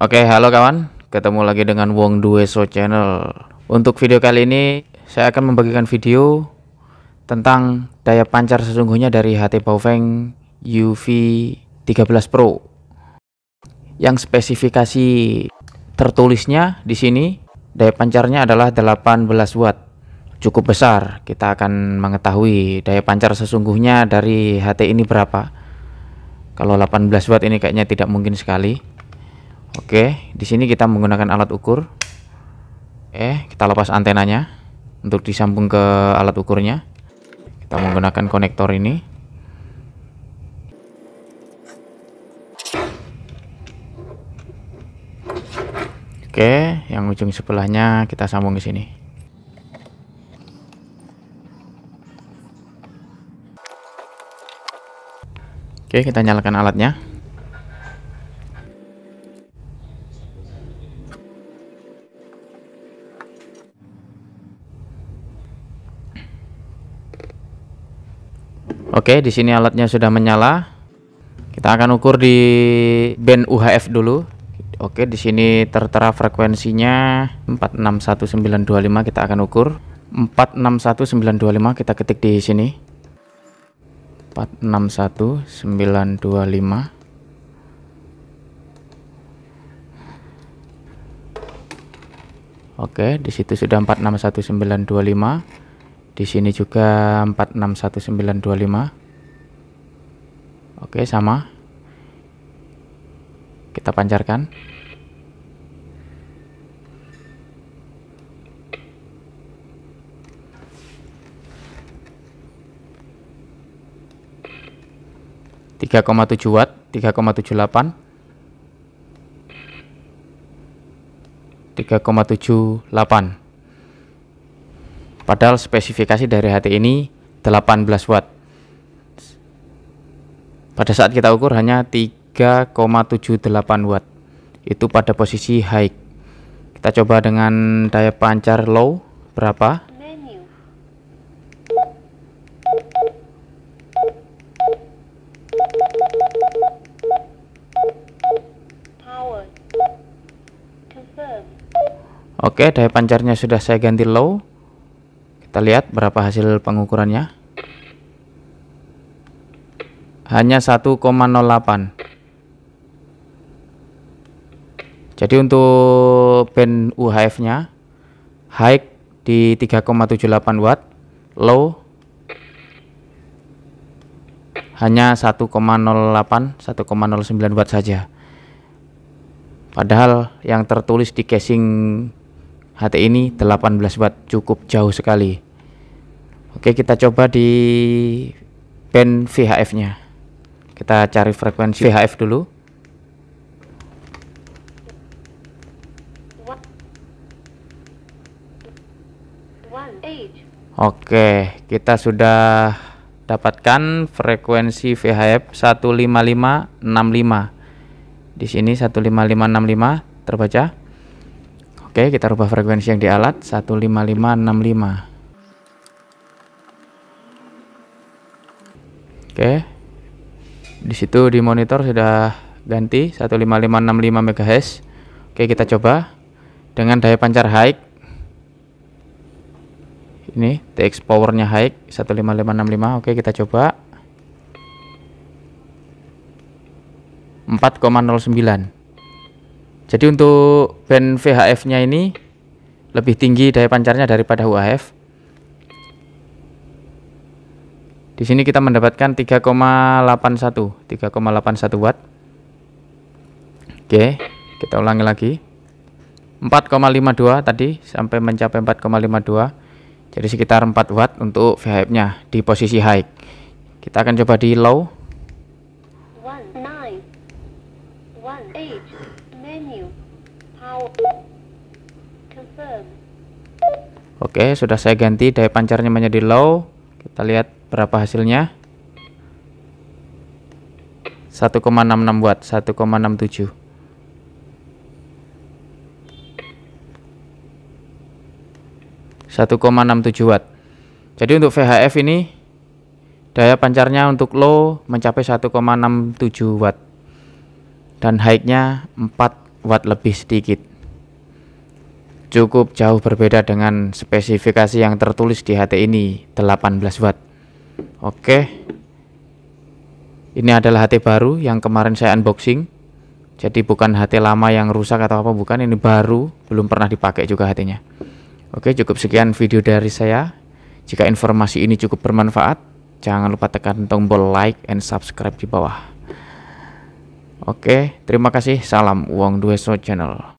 Oke, halo kawan. Ketemu lagi dengan Wong Dueso Channel. Untuk video kali ini, saya akan membagikan video tentang daya pancar sesungguhnya dari HT Baofeng UV 13 Pro. Yang spesifikasi tertulisnya di sini, daya pancarnya adalah 18 watt. Cukup besar. Kita akan mengetahui daya pancar sesungguhnya dari HT ini berapa. Kalau 18 watt ini kayaknya tidak mungkin sekali Oke, di sini kita menggunakan alat ukur. Eh, kita lepas antenanya untuk disambung ke alat ukurnya. Kita menggunakan konektor ini. Oke, yang ujung sebelahnya kita sambung ke sini. Oke, kita nyalakan alatnya. Oke, di sini alatnya sudah menyala. Kita akan ukur di band UHF dulu. Oke, di sini tertera frekuensinya 461925 kita akan ukur. 461925 kita ketik di sini. 461925 Oke, di situ sudah 461925 di sini juga 461925 oke sama kita pancarkan tiga koma tujuh watt tiga koma tujuh delapan tiga koma tujuh delapan Padahal spesifikasi dari HT ini 18 watt. Pada saat kita ukur hanya 3,78 watt. Itu pada posisi high. Kita coba dengan daya pancar low berapa? Oke, daya pancarnya sudah saya ganti low. Kita lihat berapa hasil pengukurannya. Hanya 1,08. Jadi untuk band UHF-nya high di 3,78 watt, low hanya 1,08 1,09 watt saja. Padahal yang tertulis di casing HT ini 18 watt cukup jauh sekali Oke kita coba di band VHF nya kita cari frekuensi VHF dulu Oke kita sudah dapatkan frekuensi VHF 15565 di sini 15565 terbaca Oke, kita rubah frekuensi yang di alat 15565. Oke. Di situ di monitor sudah ganti 15565 MHz. Oke, kita coba dengan daya pancar high. Ini TX powernya high 15565. Oke, kita coba. 4,09 jadi untuk band VHF-nya ini lebih tinggi daya pancarnya daripada UHF. Di sini kita mendapatkan 3,81, 3,81 watt. Oke, kita ulangi lagi. 4,52 tadi sampai mencapai 4,52. Jadi sekitar 4 watt untuk VHF-nya di posisi high. Kita akan coba di low. Menu. Power. Confirm. Oke, sudah saya ganti daya pancarnya menjadi low. Kita lihat berapa hasilnya. 1,66 watt, 1,67. 1,67 watt. Jadi untuk VHF ini daya pancarnya untuk low mencapai 1,67 watt dan high-nya 4 watt lebih sedikit. Cukup jauh berbeda dengan spesifikasi yang tertulis di HT ini, 18 watt. Oke. Ini adalah HT baru yang kemarin saya unboxing. Jadi bukan HT lama yang rusak atau apa bukan, ini baru, belum pernah dipakai juga HT-nya. Oke, cukup sekian video dari saya. Jika informasi ini cukup bermanfaat, jangan lupa tekan tombol like and subscribe di bawah. Oke, terima kasih. Salam Uang Dueso Channel.